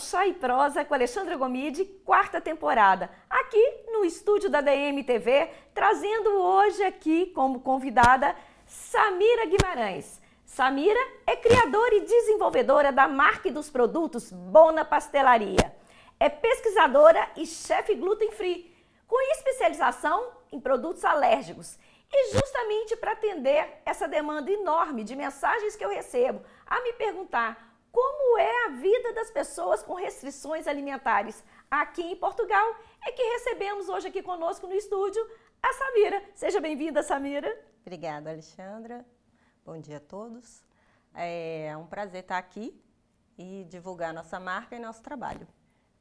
Chá e Prosa com Alexandra Gomide, quarta temporada, aqui no estúdio da DMTV, trazendo hoje aqui como convidada Samira Guimarães. Samira é criadora e desenvolvedora da marca e dos produtos Bona Pastelaria. É pesquisadora e chefe gluten free, com especialização em produtos alérgicos. E justamente para atender essa demanda enorme de mensagens que eu recebo, a me perguntar como é a vida das pessoas com restrições alimentares aqui em Portugal? É que recebemos hoje aqui conosco no estúdio a Samira. Seja bem-vinda, Samira. Obrigada, Alexandra. Bom dia a todos. É um prazer estar aqui e divulgar nossa marca e nosso trabalho.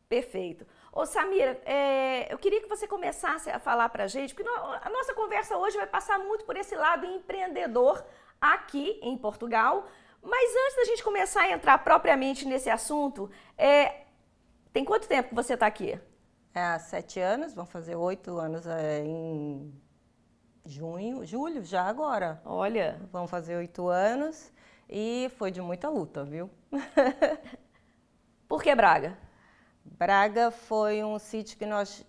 Perfeito. Ô Samira, é, eu queria que você começasse a falar para a gente, porque a nossa conversa hoje vai passar muito por esse lado empreendedor aqui em Portugal, mas antes da gente começar a entrar propriamente nesse assunto, é... tem quanto tempo que você está aqui? É, há sete anos, vão fazer oito anos é, em junho, julho, já agora. Olha. Vão fazer oito anos e foi de muita luta, viu? Por que Braga? Braga foi um sítio que nós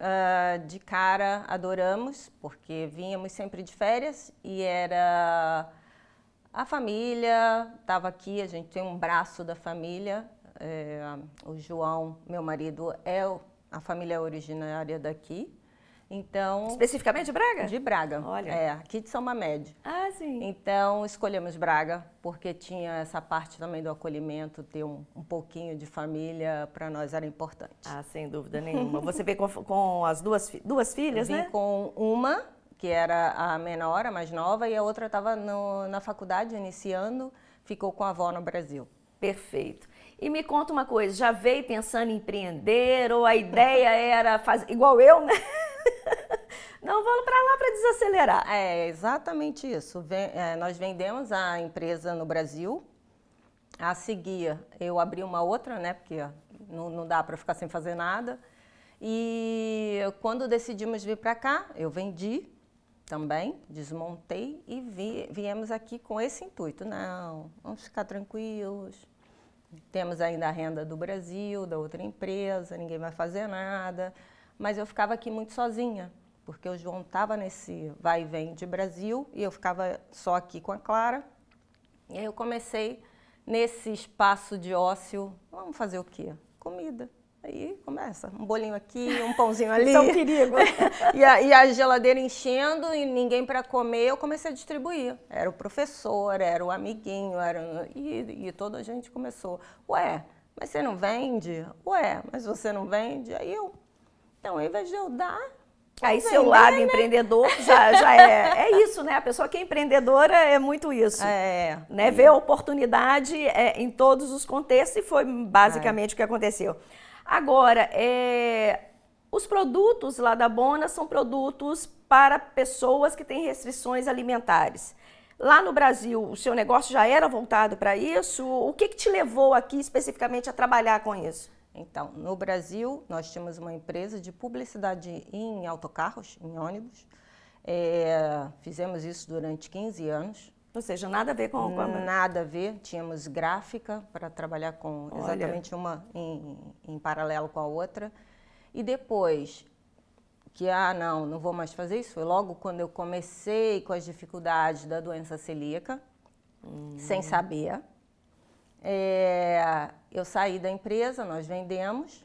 uh, de cara adoramos, porque vínhamos sempre de férias e era a família estava aqui, a gente tem um braço da família. É, o João, meu marido, é a família originária daqui. Então. Especificamente de Braga? De Braga. Olha. É, aqui de São Mamed. Ah, sim. Então escolhemos Braga, porque tinha essa parte também do acolhimento, ter um, um pouquinho de família, para nós era importante. Ah, sem dúvida nenhuma. Você veio com, com, as duas, duas filhas, Vim né? com uma que era a menor, a mais nova, e a outra estava na faculdade iniciando, ficou com a avó no Brasil. Perfeito. E me conta uma coisa, já veio pensando em empreender ou a ideia era fazer igual eu, né? Não, vamos para lá para desacelerar. É exatamente isso. Vem, é, nós vendemos a empresa no Brasil. A seguir, eu abri uma outra, né? Porque ó, não, não dá para ficar sem fazer nada. E quando decidimos vir para cá, eu vendi também, desmontei e vi, viemos aqui com esse intuito. Não, vamos ficar tranquilos. Temos ainda a renda do Brasil, da outra empresa, ninguém vai fazer nada. Mas eu ficava aqui muito sozinha, porque o João estava nesse vai e vem de Brasil e eu ficava só aqui com a Clara. E aí eu comecei nesse espaço de ócio, vamos fazer o quê? Comida. Aí começa, um bolinho aqui, um pãozinho ali. São perigo. e, a, e, a, geladeira enchendo e ninguém para comer, eu comecei a distribuir. Era o professor, era o amiguinho, era e, e toda a gente começou. Ué, mas você não vende? Ué, mas você não vende? Aí eu, então, ao invés de eu dar, Aí seu lado né? empreendedor já, já é, é isso, né? A pessoa que é empreendedora é muito isso. É. Né? É Vê a oportunidade é, em todos os contextos e foi é. basicamente é. o que aconteceu. Agora, é, os produtos lá da Bona são produtos para pessoas que têm restrições alimentares. Lá no Brasil, o seu negócio já era voltado para isso? O que, que, te levou aqui especificamente a trabalhar com isso? Então, no Brasil, nós tínhamos uma empresa de publicidade em autocarros, em ônibus. É, fizemos isso durante 15 anos. Ou seja, nada a ver com, com a... Nada a ver. Tínhamos gráfica para trabalhar com exatamente Olha. uma em, em paralelo com a outra. E depois que, ah, não, não vou mais fazer isso, foi logo quando eu comecei com as dificuldades da doença celíaca, hum. sem saber. É, eu saí da empresa, nós vendemos,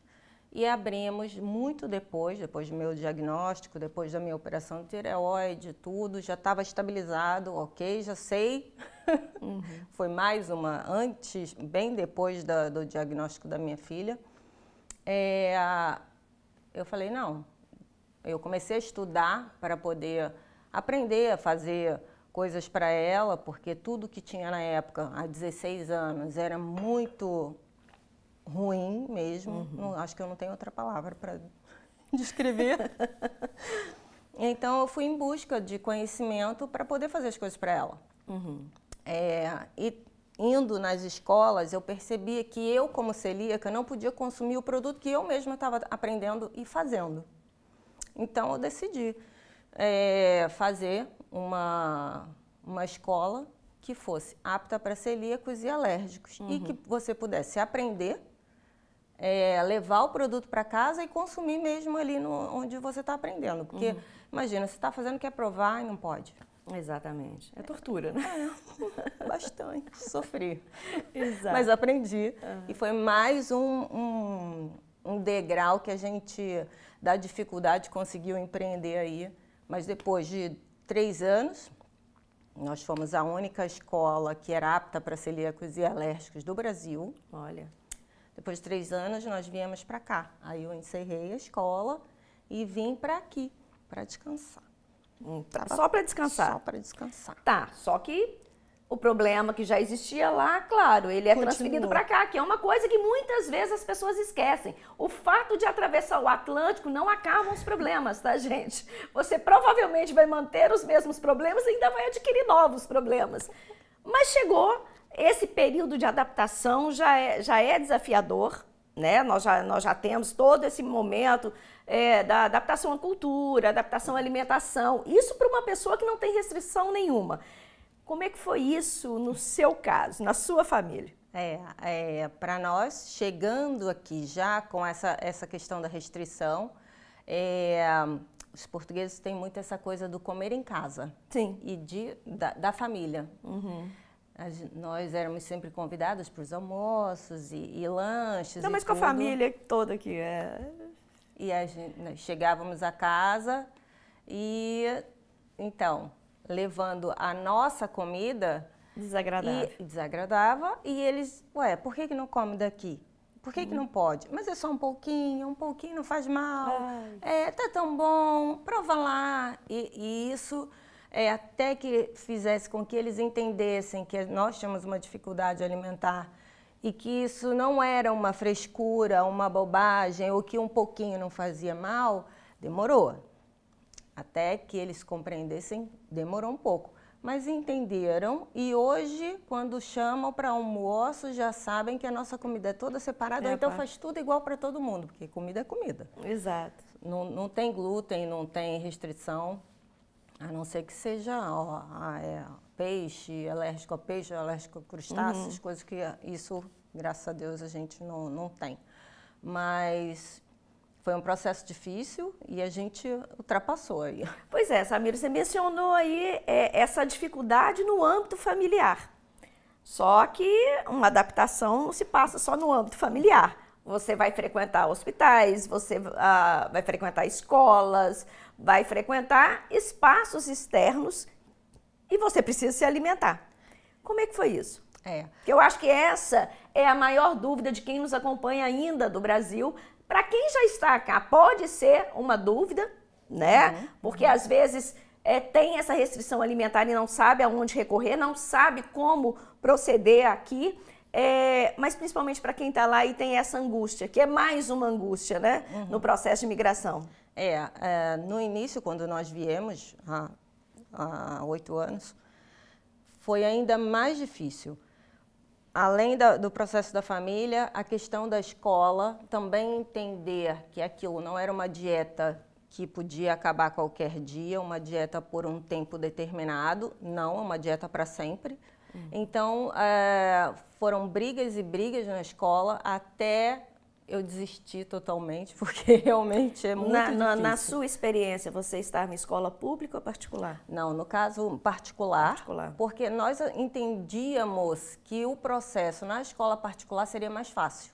e abrimos muito depois, depois do meu diagnóstico, depois da minha operação de tireoide, tudo, já estava estabilizado, ok, já sei. Uhum. Foi mais uma antes, bem depois da, do diagnóstico da minha filha. É, eu falei, não, eu comecei a estudar para poder aprender a fazer coisas para ela, porque tudo que tinha na época, há 16 anos, era muito ruim mesmo. Uhum. Não, acho que eu não tenho outra palavra para descrever. então eu fui em busca de conhecimento para poder fazer as coisas para ela. Uhum. É, e indo nas escolas, eu percebia que eu, como celíaca, não podia consumir o produto que eu mesma estava aprendendo e fazendo. Então eu decidi é, fazer uma, uma escola que fosse apta para celíacos e alérgicos uhum. e que uhum. você pudesse aprender é, levar o produto para casa e consumir mesmo ali no, onde você está aprendendo. Porque, uhum. imagina, você está fazendo, quer é provar e não pode. Exatamente. É tortura, né? É, bastante. Sofri. Exato. Mas aprendi. Uhum. E foi mais um, um, um, degrau que a gente, da dificuldade, conseguiu empreender aí. Mas depois de três anos, nós fomos a única escola que era apta para celíacos e alérgicos do Brasil. Olha. Depois de três anos, nós viemos para cá. Aí eu encerrei a escola e vim para aqui, para hum, tá descansar. só para descansar? Só para descansar. Tá, só que o problema que já existia lá, claro, ele é Continua. transferido para cá, que é uma coisa que muitas vezes as pessoas esquecem. O fato de atravessar o Atlântico não acaba os problemas, tá, gente? Você provavelmente vai manter os mesmos problemas e ainda vai adquirir novos problemas. Mas chegou esse período de adaptação já é, já é desafiador, né? Nós já, nós já temos todo esse momento é, da adaptação à cultura, adaptação à alimentação. Isso para uma pessoa que não tem restrição nenhuma. Como é que foi isso no seu caso, na sua família? É, é para nós, chegando aqui já com essa, essa questão da restrição, é, os portugueses têm muito essa coisa do comer em casa. Sim. E de, da, da família. Uhum nós éramos sempre convidados para os almoços e, e lanches. Não, mas com a família toda aqui. É. E a gente, chegávamos a casa e, então, levando a nossa comida. Desagradável. E, desagradava. E eles, ué, por que, que não come daqui? Por que, que não uhum. pode? Mas é só um pouquinho, um pouquinho não faz mal. Ai. É, tá tão bom, prova lá. e, e isso é, até que fizesse com que eles entendessem que nós tínhamos uma dificuldade alimentar e que isso não era uma frescura, uma bobagem, ou que um pouquinho não fazia mal, demorou. Até que eles compreendessem, demorou um pouco. Mas entenderam e hoje, quando chamam para almoço, já sabem que a nossa comida é toda separada, é, então faz tudo igual para todo mundo, porque comida é comida. Exato. Não, não tem glúten, não tem restrição. A não ser que seja ó, ah, é, peixe, alérgico a peixe, alérgico a crustáceos, uhum. coisas que isso, graças a Deus, a gente não, não tem. Mas foi um processo difícil e a gente ultrapassou aí. Pois é, Samira, você mencionou aí é, essa dificuldade no âmbito familiar. Só que uma adaptação não se passa só no âmbito familiar. Você vai frequentar hospitais, você ah, vai frequentar escolas, vai frequentar espaços externos e você precisa se alimentar. Como é que foi isso? É. Eu acho que essa é a maior dúvida de quem nos acompanha ainda do Brasil. Para quem já está cá, pode ser uma dúvida, né? Uhum. Porque uhum. às vezes é, tem essa restrição alimentar e não sabe aonde recorrer, não sabe como proceder aqui. É, mas principalmente para quem está lá e tem essa angústia, que é mais uma angústia, né? Uhum. No processo de migração. É, é, no início, quando nós viemos, há, oito anos, foi ainda mais difícil. Além da, do processo da família, a questão da escola, também entender que aquilo não era uma dieta que podia acabar qualquer dia, uma dieta por um tempo determinado, não, é uma dieta para sempre. Uhum. Então, é, foram brigas e brigas na escola até eu desisti totalmente, porque realmente é muito na, na, na, sua experiência, você estava em escola pública ou particular? Não, no caso particular, particular, porque nós entendíamos que o processo na escola particular seria mais fácil.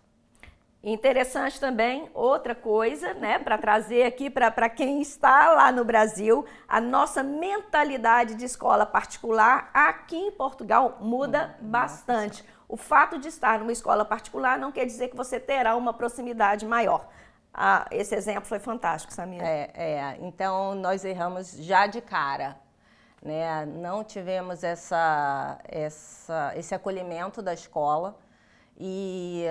Interessante também, outra coisa, né, para trazer aqui para quem está lá no Brasil, a nossa mentalidade de escola particular aqui em Portugal muda hum, bastante. Nossa o fato de estar numa escola particular não quer dizer que você terá uma proximidade maior. Ah, esse exemplo foi fantástico, Samir. É, é, então nós erramos já de cara. Né? Não tivemos essa, essa, esse acolhimento da escola e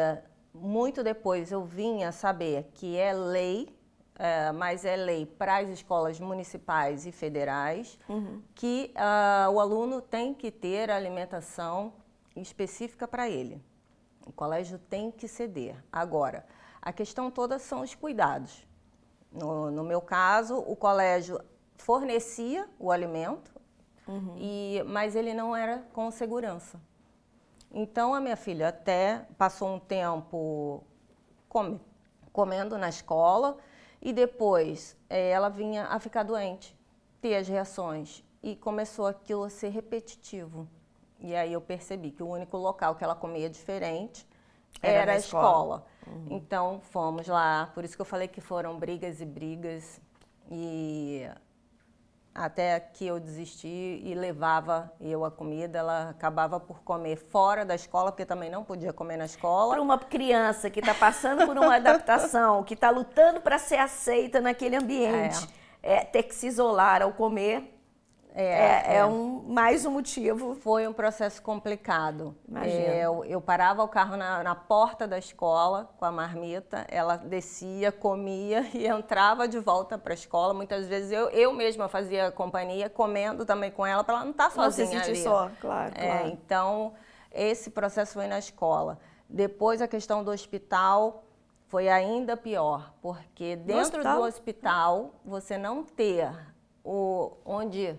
muito depois eu vinha saber que é lei, é, mas é lei para as escolas municipais e federais, uhum. que uh, o aluno tem que ter alimentação específica para ele. O colégio tem que ceder. Agora, a questão toda são os cuidados. No, no meu caso, o colégio fornecia o alimento, uhum. e, mas ele não era com segurança. Então, a minha filha até passou um tempo comendo na escola e depois é, ela vinha a ficar doente, ter as reações e começou aquilo a ser repetitivo. E aí eu percebi que o único local que ela comia diferente era, era a escola. escola. Uhum. Então fomos lá, por isso que eu falei que foram brigas e brigas e até que eu desisti e levava eu a comida, ela acabava por comer fora da escola, porque também não podia comer na escola. Para uma criança que está passando por uma adaptação, que está lutando para ser aceita naquele ambiente, é. É, ter que se isolar ao comer é, é, é, é, um, mais um motivo. Foi um processo complicado. Imagina. É, eu, eu parava o carro na, na, porta da escola com a marmita, ela descia, comia e entrava de volta para a escola. Muitas vezes eu, eu mesma fazia companhia, comendo também com ela, para ela não estar tá sozinha. Não se sentir ali. só, claro, é, Então, esse processo foi na escola. Depois, a questão do hospital foi ainda pior, porque dentro hospital? do hospital, você não ter o, onde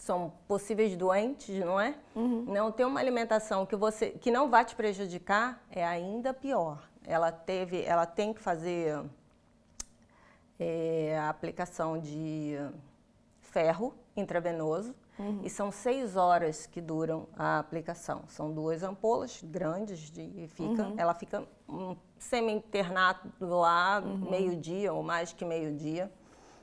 são possíveis doentes, não é? Uhum. Não ter uma alimentação que você que não vai te prejudicar é ainda pior. Ela teve, ela tem que fazer é, a aplicação de ferro intravenoso uhum. e são seis horas que duram a aplicação. São duas ampolas grandes de fica, uhum. ela fica um semi-internado lá uhum. meio dia ou mais que meio dia.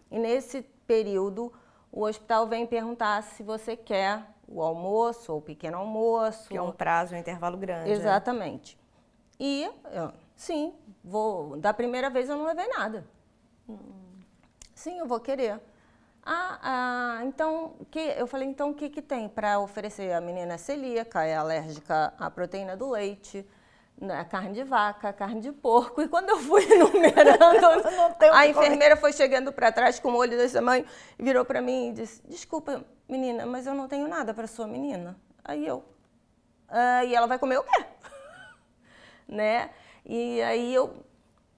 E nesse período o hospital vem perguntar se você quer o almoço ou o pequeno almoço. Que é um prazo, um intervalo grande. É. Exatamente. E, sim, vou. Da primeira vez eu não levei nada. Hum. Sim, eu vou querer. Ah, ah, então, que, eu falei, então o que, que tem para oferecer? A menina é celíaca, é alérgica à proteína do leite, a né, carne de vaca, carne de porco. E quando eu fui enumerando, a enfermeira foi chegando para trás com o olho desse tamanho, virou para mim e disse: Desculpa, menina, mas eu não tenho nada para sua menina. Aí eu. Ah, e ela vai comer o quê? né? E aí eu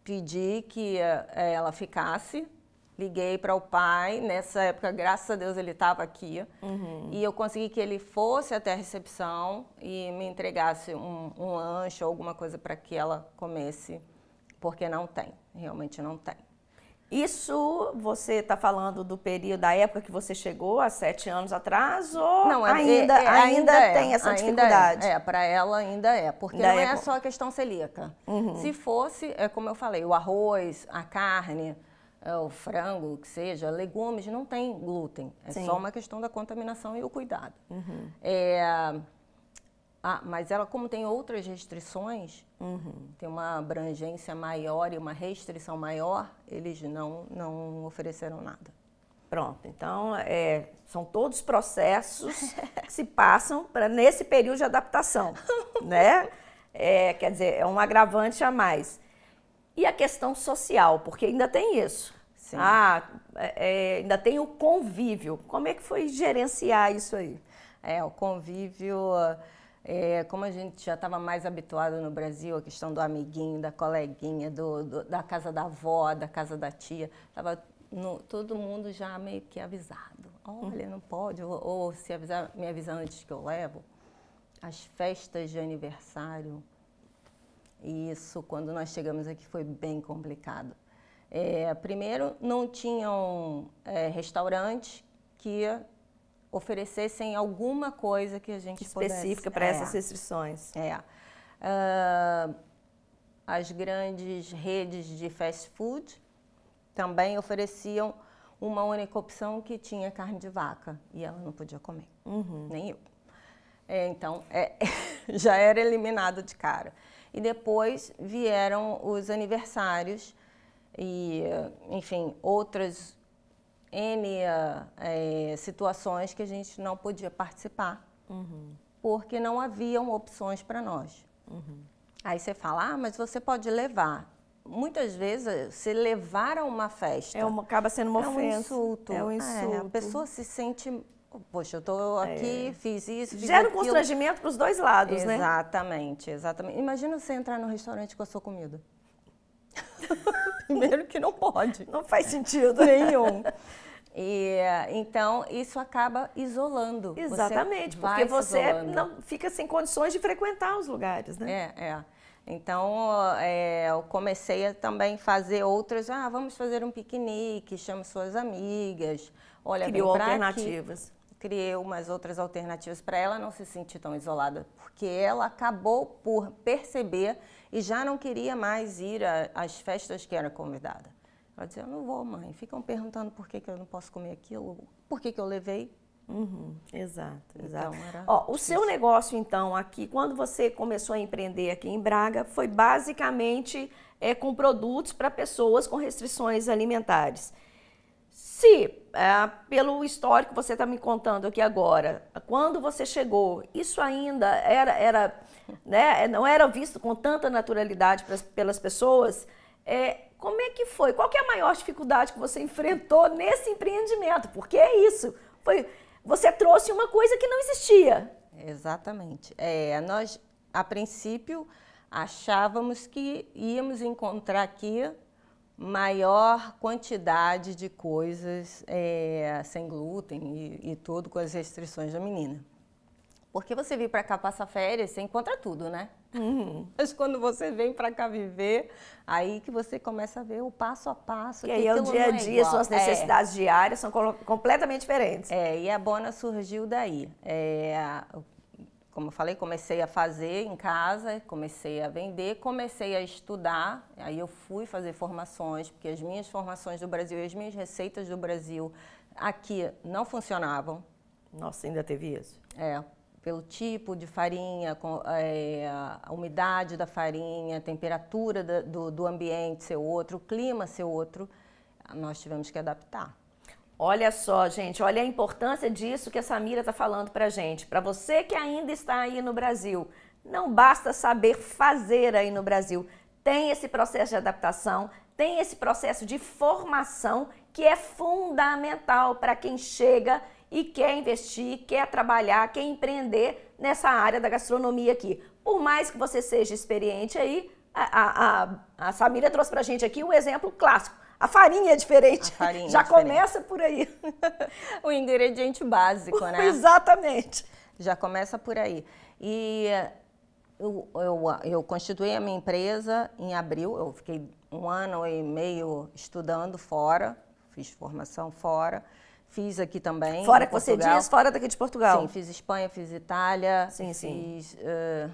pedi que eh, ela ficasse liguei para o pai. Nessa época, graças a Deus, ele estava aqui. Uhum. E eu consegui que ele fosse até a recepção e me entregasse um, um lanche ou alguma coisa para que ela comesse, porque não tem, realmente não tem. Isso você está falando do período da época que você chegou, há sete anos atrás, ou não, é, ainda, é, é, ainda, ainda é, tem essa ainda é. dificuldade? É, para ela ainda é, porque da não é, é só a questão celíaca. Uhum. Se fosse, é como eu falei, o arroz, a carne, é, o frango, que seja, legumes, não tem glúten. É Sim. só uma questão da contaminação e o cuidado. Uhum. É, ah, mas ela, como tem outras restrições, uhum. tem uma abrangência maior e uma restrição maior, eles não, não ofereceram nada. Pronto, então é, são todos processos que se passam para nesse período de adaptação, né? É, quer dizer, é um agravante a mais. E a questão social, porque ainda tem isso. Sim. Ah, é, é, ainda tem o convívio. Como é que foi gerenciar isso aí? É, o convívio, é, como a gente já estava mais habituado no Brasil, a questão do amiguinho, da coleguinha, do, do da casa da avó, da casa da tia, estava todo mundo já meio que avisado. Olha, não pode, ou, ou se avisar, me avisar antes que eu levo. As festas de aniversário, e isso, quando nós chegamos aqui, foi bem complicado. É, primeiro, não tinham é, restaurantes que oferecessem alguma coisa que a gente específica para é. essas restrições. É. Uh, as grandes redes de fast food também ofereciam uma única opção que tinha carne de vaca e ela não podia comer, uhum. nem eu. É, então, é, já era eliminado de cara e depois vieram os aniversários e, enfim, outras N é, situações que a gente não podia participar, uhum. porque não haviam opções para nós. Uhum. Aí você fala, ah, mas você pode levar. Muitas vezes, se levar a uma festa... É uma, acaba sendo uma é ofensa. Um insulto. É um insulto. É, a pessoa se sente Poxa, eu estou aqui, é. fiz isso. Fiz Gera um constrangimento para os dois lados, exatamente, né? Exatamente, exatamente. Imagina você entrar no restaurante com a sua comida. Primeiro que não pode. Não faz sentido. Nenhum. E, então, isso acaba isolando. Exatamente, você porque é você não fica sem condições de frequentar os lugares, né? É, é. Então, é, eu comecei a também fazer outras. Ah, vamos fazer um piquenique, chamo suas amigas. Olha, Criou alternativas. Aqui criei umas outras alternativas para ela não se sentir tão isolada, porque ela acabou por perceber e já não queria mais ir às festas que era convidada. Ela dizia, eu não vou, mãe. Ficam perguntando por que, que eu não posso comer aquilo, por que, que eu levei. Uhum, exato, então, exato. Então, Ó, o seu negócio, então, aqui, quando você começou a empreender aqui em Braga, foi basicamente é, com produtos para pessoas com restrições alimentares. Se, é, pelo histórico que você está me contando aqui agora, quando você chegou, isso ainda era, era né, não era visto com tanta naturalidade pras, pelas pessoas, é, como é que foi? Qual que é a maior dificuldade que você enfrentou nesse empreendimento? Porque é isso, foi, você trouxe uma coisa que não existia. Exatamente. É, nós, a princípio, achávamos que íamos encontrar aqui maior quantidade de coisas é, sem glúten e, e tudo com as restrições da menina. Porque você vir para cá passar férias, você encontra tudo, né? Uhum. Mas quando você vem para cá viver, aí que você começa a ver o passo a passo. E aí é o dia a é dia, é suas necessidades é. diárias são completamente diferentes. É, e a Bona surgiu daí. É, como eu falei, comecei a fazer em casa, comecei a vender, comecei a estudar. Aí eu fui fazer formações, porque as minhas formações do Brasil e as minhas receitas do Brasil aqui não funcionavam. Nossa, ainda teve isso? É, pelo tipo de farinha, com, é, a umidade da farinha, a temperatura do, do ambiente ser outro, o clima ser outro, nós tivemos que adaptar. Olha só, gente, olha a importância disso que a Samira está falando para gente. Para você que ainda está aí no Brasil, não basta saber fazer aí no Brasil. Tem esse processo de adaptação, tem esse processo de formação que é fundamental para quem chega e quer investir, quer trabalhar, quer empreender nessa área da gastronomia aqui. Por mais que você seja experiente aí, a, a, a, a Samira trouxe para gente aqui o um exemplo clássico a farinha é diferente. Farinha é Já é diferente. começa por aí. o ingrediente básico, né? Exatamente. Já começa por aí. E eh, eu, eu, eu constituí a minha empresa em abril. Eu fiquei um ano e meio estudando fora, fiz formação fora. Fiz aqui também. Fora que Portugal. você diz, fora daqui de Portugal. Sim, fiz Espanha, fiz Itália. Sim, sim. uh,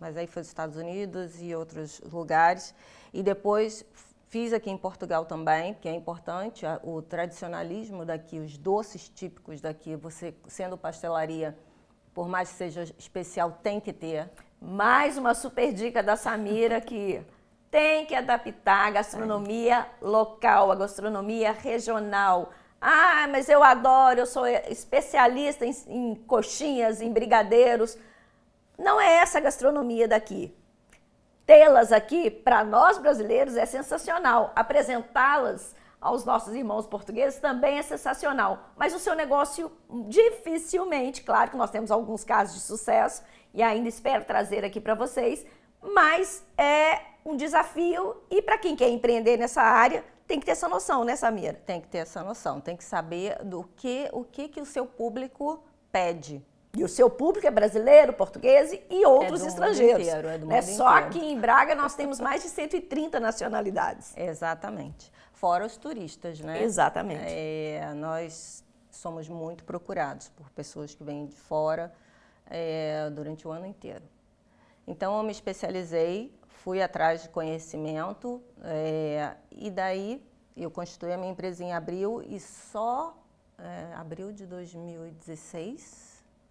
mas aí foi os Estados Unidos e outros lugares. E depois Fiz aqui em Portugal também, que é importante, o tradicionalismo daqui, os doces típicos daqui, você sendo pastelaria, por mais que seja especial, tem que ter. Mais uma super dica da Samira que tem que adaptar a gastronomia local, a gastronomia regional. Ah, mas eu adoro, eu sou especialista em, em coxinhas, em brigadeiros. Não é essa a gastronomia daqui tê-las aqui, para nós brasileiros, é sensacional. Apresentá-las aos nossos irmãos portugueses também é sensacional. Mas o seu negócio, dificilmente, claro que nós temos alguns casos de sucesso e ainda espero trazer aqui para vocês, mas é um desafio e para quem quer empreender nessa área, tem que ter essa noção, né, Samira? Tem que ter essa noção, tem que saber do que o que, que o seu público pede. E o seu público é brasileiro, português e outros é do estrangeiros. Inteiro, é do né? Só inteiro. aqui em Braga nós temos mais de 130 nacionalidades. Exatamente. Fora os turistas, né? Exatamente. É, nós somos muito procurados por pessoas que vêm de fora é, durante o ano inteiro. Então eu me especializei, fui atrás de conhecimento é, e daí eu constituí a minha empresa em abril e só é, abril de 2016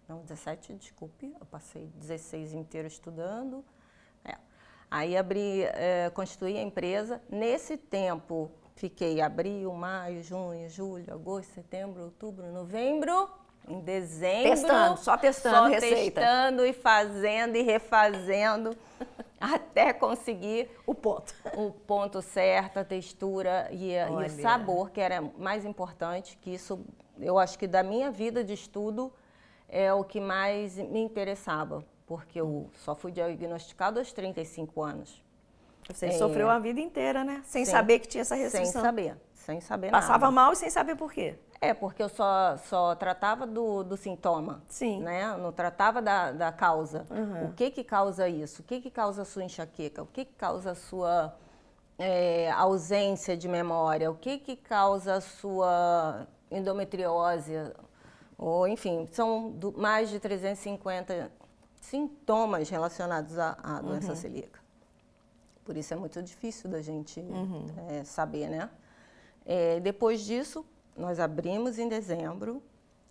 não, 17, desculpe, eu passei 16 inteiro estudando. É. Aí abri, é, constituí a empresa. Nesse tempo, fiquei abril, maio, junho, julho, agosto, setembro, outubro, novembro, em dezembro. Testando, só testando só receita. testando e fazendo e refazendo até conseguir o ponto. O ponto certo, a textura e, e, o sabor, que era mais importante, que isso eu acho que da minha vida de estudo é o que mais me interessava, porque eu só fui diagnosticado aos 35 anos. Você é, sofreu a vida inteira, né? Sem, sem, saber que tinha essa restrição. Sem saber, sem saber Passava nada. mal e sem saber por quê. É, porque eu só, só tratava do, do sintoma. Sim. Né? Não tratava da, da causa. Uhum. O que que causa isso? O que que causa a sua enxaqueca? O que que causa a sua é, ausência de memória? O que que causa a sua endometriose? ou enfim, são do, mais de 350 sintomas relacionados à, à uhum. doença uhum. celíaca. Por isso é muito difícil da gente uhum. é, saber, né? É, depois disso, nós abrimos em dezembro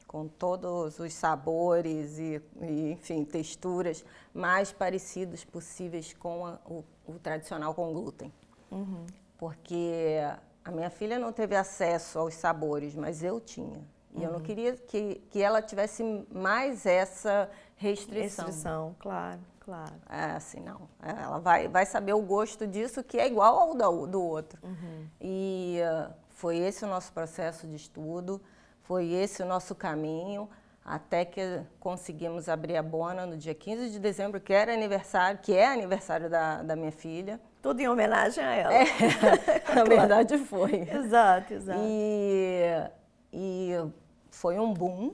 com todos os sabores e, e, enfim, texturas mais parecidos possíveis com a, o, o, tradicional com glúten. Uhum. Porque a minha filha não teve acesso aos sabores, mas eu tinha. E uhum. eu não uhum. queria que, que ela tivesse mais essa restrição. Restrição, claro, claro. É, assim, não. É, ela vai, vai saber o gosto disso, que é igual ao do, do outro. Uhum. E uh, foi esse o nosso processo de estudo, foi esse o nosso caminho, até que conseguimos abrir a Bona no dia 15 de dezembro, que era aniversário, que é aniversário da, da minha filha. Tudo em homenagem a ela. É, na verdade foi. exato, exato. E e foi um boom,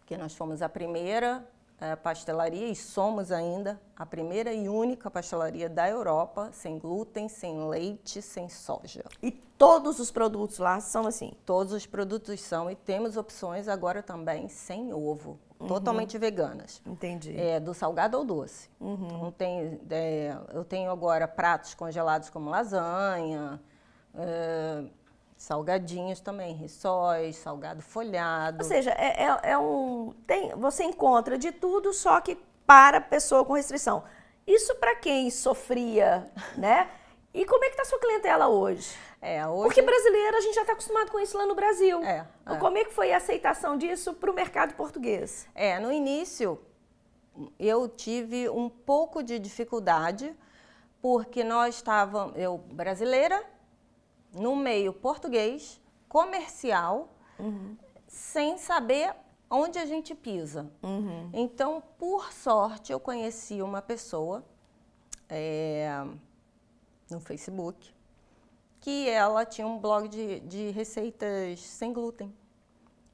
porque nós fomos a primeira é, pastelaria e somos ainda a primeira e única pastelaria da Europa sem glúten, sem leite, sem soja. E todos os produtos lá são assim? Todos os produtos são e temos opções agora também sem ovo, uhum. totalmente veganas. Entendi. É, do salgado ao doce. Uhum. Não tem, é, eu tenho agora pratos congelados como lasanha, é, Salgadinhos também, rissóis, salgado folhado. Ou seja, é, é, é um. Tem, você encontra de tudo, só que para pessoa com restrição. Isso para quem sofria, né? E como é que tá sua clientela hoje? É, hoje... Porque brasileira a gente já está acostumado com isso lá no Brasil. É, então, é. Como é que foi a aceitação disso para o mercado português? É, no início eu tive um pouco de dificuldade porque nós estávamos, eu brasileira, no meio português, comercial, uhum. sem saber onde a gente pisa. Uhum. Então, por sorte, eu conheci uma pessoa é, no Facebook que ela tinha um blog de, de, receitas sem glúten.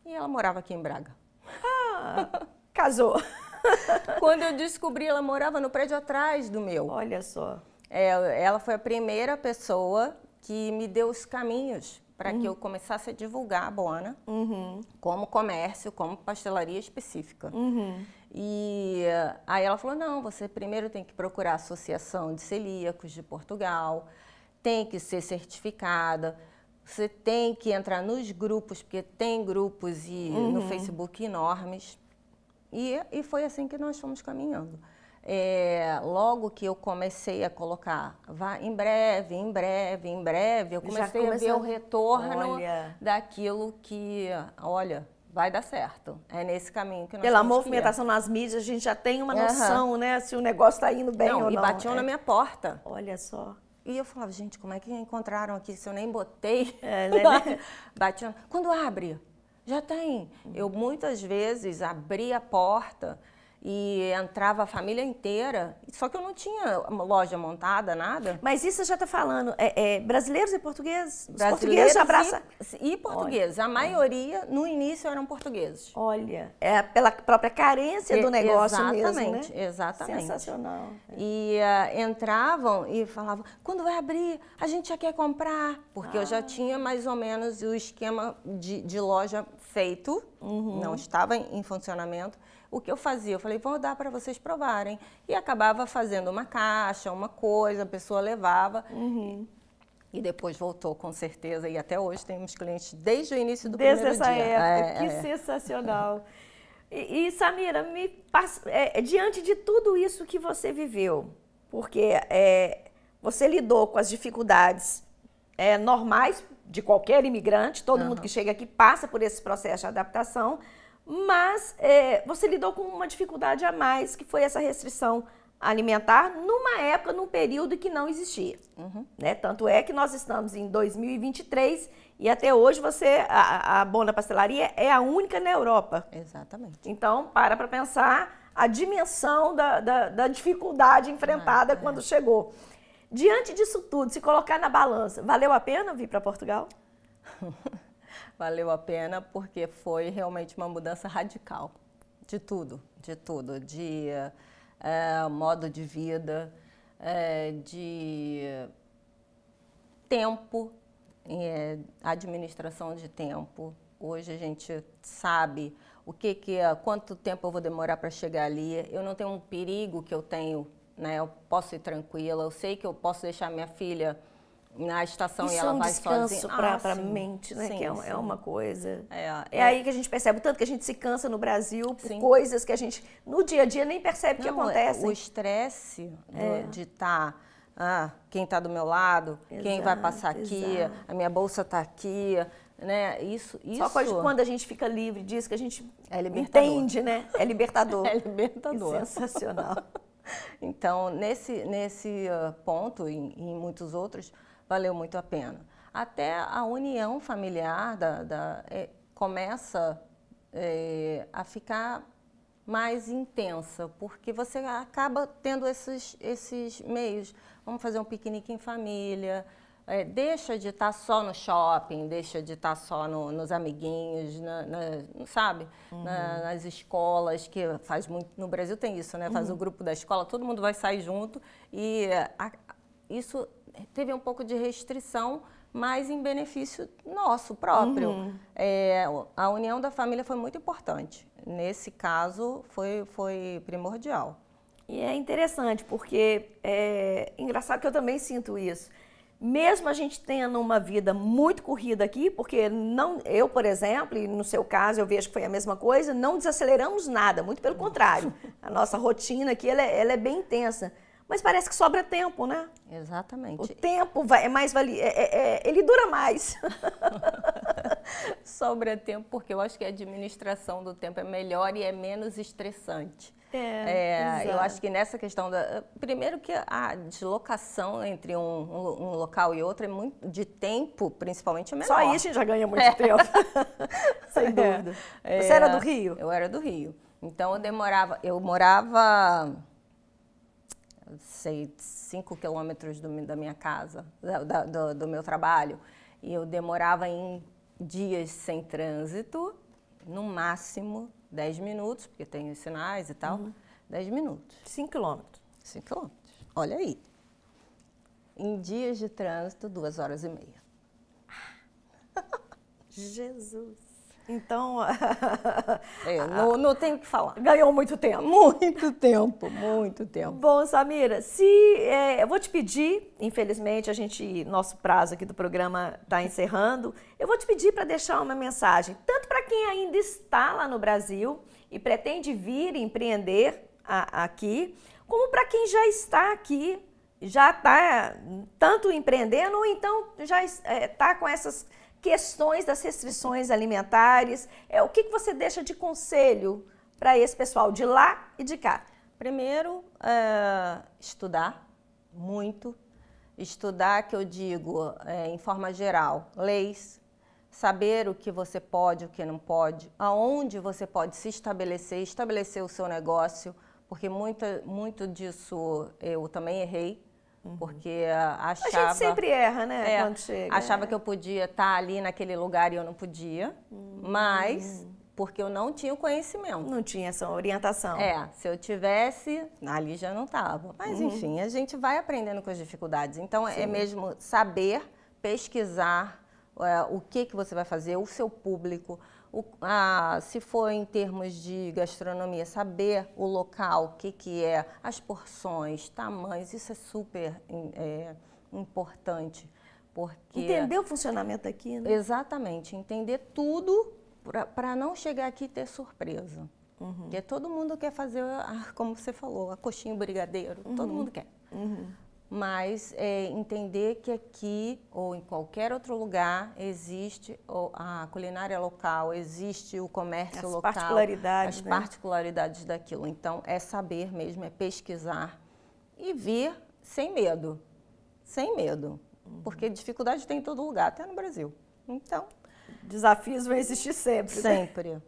E ela morava aqui em Braga. Ah, casou. Quando eu descobri, ela morava no prédio atrás do meu. Olha só. É, ela foi a primeira pessoa que me deu os caminhos para uhum. que eu começasse a divulgar a Bona uhum. como comércio, como pastelaria específica. Uhum. E aí ela falou: não, você primeiro tem que procurar a Associação de Celíacos de Portugal, tem que ser certificada, você tem que entrar nos grupos, porque tem grupos e no uhum. Facebook enormes. E, e foi assim que nós fomos caminhando. É, logo que eu comecei a colocar, vá em breve, em breve, em breve, eu comecei a ver o retorno olha. daquilo que, olha, vai dar certo. É nesse caminho que nós Pela movimentação nas mídias, a gente já tem uma noção, né, se o negócio está indo bem não, ou e não. E batiam é. na minha porta. Olha só. E eu falava, gente, como é que encontraram aqui se eu nem botei? É, né? né? batiam. Quando abre, já tem. Eu muitas vezes abri a porta e entrava a família inteira. Só que eu não tinha loja montada, nada. Mas isso já está falando, é, é, brasileiros e portugueses? Os portugueses abraçam... E, e portugueses. Olha, a maioria, no início, eram portugueses. Olha, é pela própria carência do negócio exatamente, mesmo, né? Exatamente, Sensacional. É. E uh, entravam e falavam, quando vai abrir? A gente já quer comprar. Porque ah. eu já ah. tinha mais ou menos o esquema de, de loja feito, uhum. não estava em, em funcionamento o que eu fazia? Eu falei, vou dar para vocês provarem. E acabava fazendo uma caixa, uma coisa, a pessoa levava. Uhum. E depois voltou, com certeza. E até hoje temos clientes desde o início do desde primeiro dia. Desde essa época. É, que é. sensacional. E, e, Samira, me é, é, diante de tudo isso que você viveu, porque é, você lidou com as dificuldades é, normais de qualquer imigrante, todo uhum. mundo que chega aqui passa por esse processo de adaptação, mas é, você lidou com uma dificuldade a mais, que foi essa restrição alimentar, numa época, num período que não existia. Uhum. Né? Tanto é que nós estamos em 2023 e até hoje você, a, a Bona Pastelaria é a única na Europa. Exatamente. Então, para para pensar a dimensão da, da, da dificuldade enfrentada ah, é. quando chegou. Diante disso tudo, se colocar na balança, valeu a pena vir para Portugal? valeu a pena porque foi realmente uma mudança radical de tudo, de tudo, de é, modo de vida, é, de tempo, é, administração de tempo. Hoje a gente sabe o que, que é, quanto tempo eu vou demorar para chegar ali. Eu não tenho um perigo que eu tenho, né? Eu posso ir tranquila, eu sei que eu posso deixar minha filha na estação Isso e ela é um vai descanso sozinha. para ah, a mente, né? Sim, que é, é, uma coisa. É, é, é, aí que a gente percebe tanto que a gente se cansa no Brasil por sim. coisas que a gente no dia a dia nem percebe Não, que é, acontecem. O estresse é. de estar tá, ah, quem está do meu lado, exato, quem vai passar aqui, exato. a minha bolsa está aqui, né? Isso, isso. Só quando a gente fica livre disso que a gente é entende, né? É libertador. é libertador. É sensacional. então, nesse, nesse ah, ponto e em, em muitos outros, valeu muito a pena. Até a união familiar da, da é, começa é, a ficar mais intensa, porque você acaba tendo esses, esses meios. Vamos fazer um piquenique em família, é, deixa de estar tá só no shopping, deixa de estar tá só no, nos amiguinhos, na, na, sabe? Uhum. Na, nas escolas, que faz muito. No Brasil tem isso, né? Faz uhum. o grupo da escola, todo mundo vai sair junto e é, a, isso teve um pouco de restrição, mas em benefício nosso próprio. Uhum. É, a união da família foi muito importante. Nesse caso, foi, foi primordial. E é interessante, porque é engraçado que eu também sinto isso. Mesmo a gente tendo uma vida muito corrida aqui, porque não eu, por exemplo, e no seu caso eu vejo que foi a mesma coisa, não desaceleramos nada, muito pelo contrário. A nossa rotina aqui ela é, ela é bem intensa. Mas parece que sobra tempo, né? Exatamente. O tempo vai, é mais vali, é, é, é ele dura mais. sobra tempo porque eu acho que a administração do tempo é melhor e é menos estressante. É, é eu acho que nessa questão da primeiro que a deslocação entre um, um, um local e outro é muito de tempo, principalmente é menor. Só isso já ganha muito é. tempo, sem é. dúvida. Você era é, do Rio? Eu era do Rio, então eu demorava, eu morava sei, 5 quilômetros da minha casa, da, do, do meu trabalho, e eu demorava em dias sem trânsito, no máximo 10 minutos, porque tem os sinais e tal, uhum. 10 minutos. 5 quilômetros. 5 quilômetros. Olha aí. Em dias de trânsito, duas horas e meia. Jesus! Então. é, não, ah, não tenho o que falar. Ganhou muito tempo. Muito tempo, muito tempo. Bom, Samira, se. É, eu vou te pedir, infelizmente, a gente. Nosso prazo aqui do programa está encerrando. Eu vou te pedir para deixar uma mensagem, tanto para quem ainda está lá no Brasil e pretende vir empreender a, aqui, como para quem já está aqui, já está tanto empreendendo ou então já está é, tá com essas questões das restrições alimentares. É, o que, que você deixa de conselho para esse pessoal de lá e de cá? Primeiro, é, estudar muito. Estudar, que eu digo, é, em forma geral, leis, saber o que você pode, o que não pode, aonde você pode se estabelecer, estabelecer o seu negócio, porque muito, muito disso eu também errei Uhum. Porque achava. A gente sempre erra, né? É, quando chega. Achava é. que eu podia estar tá ali naquele lugar e eu não podia, uhum. mas porque eu não tinha o conhecimento. Não tinha essa orientação. É, se eu tivesse, ali já não estava. Mas uhum. enfim, a gente vai aprendendo com as dificuldades. Então é Sim. é mesmo saber pesquisar é, o que, que você vai fazer, o seu público, o, a, se for em termos de gastronomia, saber o local, o que, que é, as porções, tamanhos, isso é super é, importante. Porque... Entender o funcionamento aqui, né? Exatamente, entender tudo para não chegar aqui e ter surpresa. Uhum. Porque todo mundo quer fazer, como você falou, a coxinha brigadeiro, uhum. todo mundo quer. Uhum mas é, entender que aqui ou em qualquer outro lugar existe a culinária local, existe o comércio as local, particularidades, as né? particularidades daquilo. Então é saber mesmo, é pesquisar e vir sem medo, sem medo, uhum. porque dificuldade tem em todo lugar, até no Brasil. Então desafios vão existir sempre. Né? Sempre. Né?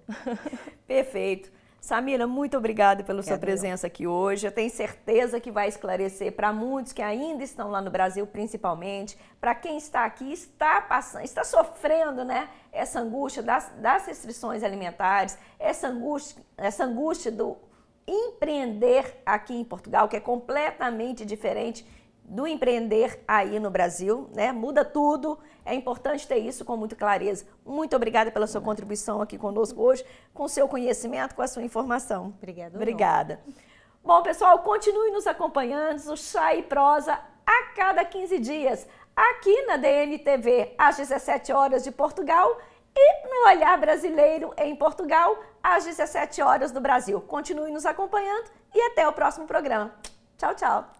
Perfeito. Samira, muito obrigada pela que sua presença aqui hoje. Eu tenho certeza que vai esclarecer para muitos que ainda estão lá no Brasil, principalmente, para quem está aqui está passando, está sofrendo, né? Essa angústia das, das restrições alimentares, essa angústia, essa angústia do empreender aqui em Portugal, que é completamente diferente do empreender aí no Brasil, né? Muda tudo. É importante ter isso com muita clareza. Muito obrigada pela sua contribuição aqui conosco hoje, com seu conhecimento, com a sua informação. Obrigado, obrigada. Obrigada. Bom, pessoal, continue nos acompanhando. O Chá e Prosa a cada 15 dias, aqui na DNTV às 17 horas de Portugal e no Olhar Brasileiro em Portugal, às 17 horas do Brasil. Continue nos acompanhando e até o próximo programa. Tchau, tchau.